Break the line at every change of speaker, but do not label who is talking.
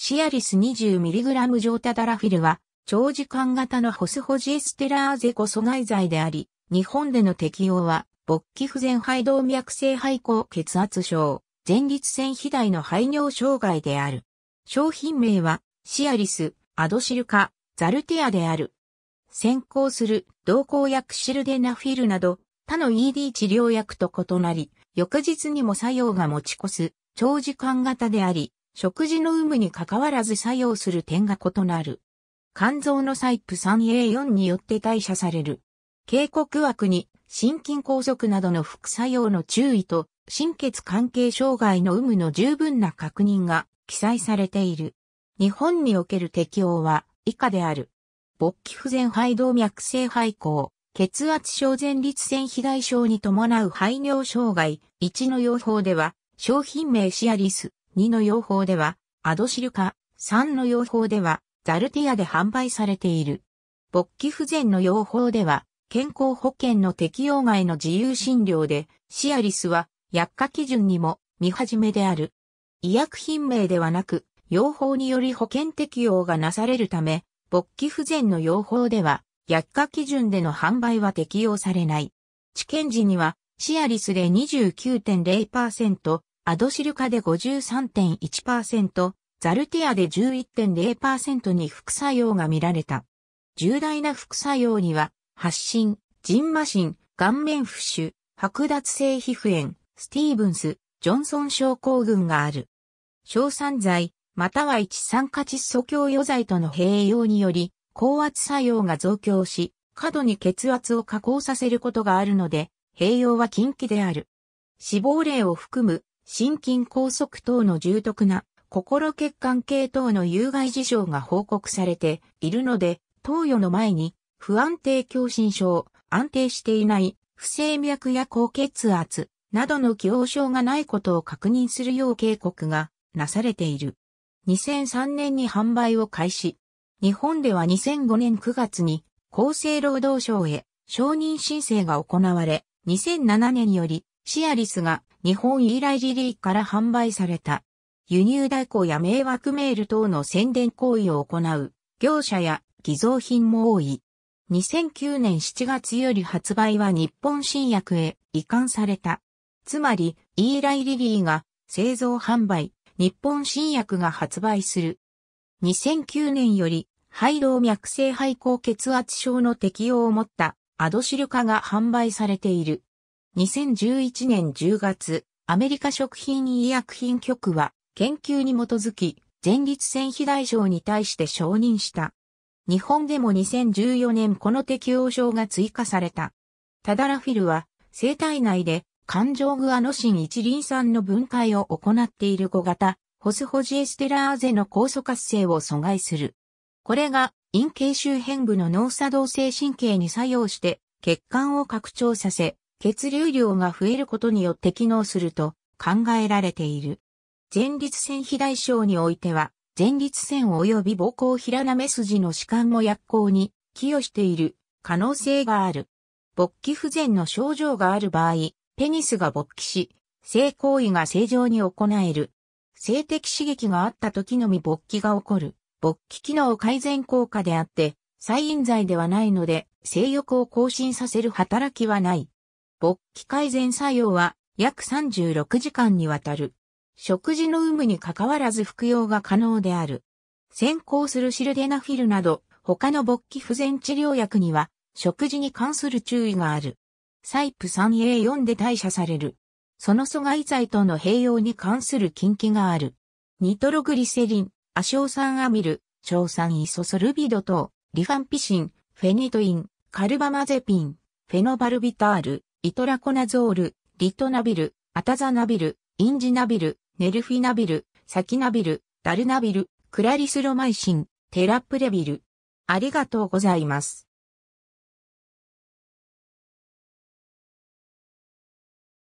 シアリス 20mg 上タダラフィルは、長時間型のホスホジエステラーゼコ阻害剤であり、日本での適用は、勃起不全肺動脈性肺高血圧症、前立腺肥大の排尿障害である。商品名は、シアリス、アドシルカ、ザルテアである。先行する同行薬シルデナフィルなど、他の ED 治療薬と異なり、翌日にも作用が持ち越す、長時間型であり、食事の有無に関わらず作用する点が異なる。肝臓のサイプ 3A4 によって代謝される。警告枠に心筋梗塞などの副作用の注意と心血関係障害の有無の十分な確認が記載されている。日本における適用は以下である。勃起不全肺動脈性肺行、血圧症前立腺肥大症に伴う排尿障害、1の用法では、商品名シアリス、2の用法では、アドシルカ、3の用法では、ザルティアで販売されている。勃起不全の用法では、健康保険の適用外の自由診療で、シアリスは薬価基準にも見始めである。医薬品名ではなく、用法により保険適用がなされるため、勃起不全の用法では、薬価基準での販売は適用されない。治験時には、シアリスで29.0%、アドシルカで53.1%、ザルティアで11.0%に副作用が見られた。重大な副作用には、発疹、ジ麻疹、顔面浮腫、剥奪性皮膚炎、スティーブンス、ジョンソン症候群がある。硝酸剤、または一酸化窒素強与剤との併用により、高圧作用が増強し、過度に血圧を下降させることがあるので、併用は禁忌である。死亡例を含む心筋梗塞等の重篤な心血管系等の有害事象が報告されているので、投与の前に不安定狭心症、安定していない不整脈や高血圧などの既往症がないことを確認するよう警告がなされている。2003年に販売を開始。日本では2005年9月に厚生労働省へ承認申請が行われ、2007年よりシアリスが日本イーライジリーから販売された。輸入代行や迷惑メール等の宣伝行為を行う業者や偽造品も多い。2009年7月より発売は日本新薬へ移管された。つまり、イーライリリーが製造販売、日本新薬が発売する。2009年より、肺動脈性肺高血圧症の適用を持ったアドシル化が販売されている。2011年10月、アメリカ食品医薬品局は研究に基づき、前立腺肥大症に対して承認した。日本でも2014年この適応症が追加された。タダラフィルは、生体内で環状グアノシン一リン酸の分解を行っている5型、ホスホジエステラーゼの酵素活性を阻害する。これが陰茎周辺部の脳作動性神経に作用して血管を拡張させ、血流量が増えることによって機能すると考えられている。前立腺肥大症においては、前立腺及び膀胱平な目筋の弛緩も薬効に寄与している可能性がある。勃起不全の症状がある場合、ペニスが勃起し、性行為が正常に行える。性的刺激があった時のみ勃起が起こる。勃起機能改善効果であって、再因剤ではないので、性欲を更新させる働きはない。勃起改善作用は約36時間にわたる。食事の有無に関わらず服用が可能である。先行するシルデナフィルなど他の勃起不全治療薬には食事に関する注意がある。サイプ 3A4 で代謝される。その阻害剤との併用に関する禁忌がある。ニトログリセリン、アショウ酸アミル、硝酸イソソルビド等、リファンピシン、フェニトイン、カルバマゼピン、フェノバルビタール、イトラコナゾール、リトナビル、アタザナビル、インジナビル、ネルフィナビル、サキナビル、ダルナビル、クラリスロマイシン、テラプレビル。ありがとうございます。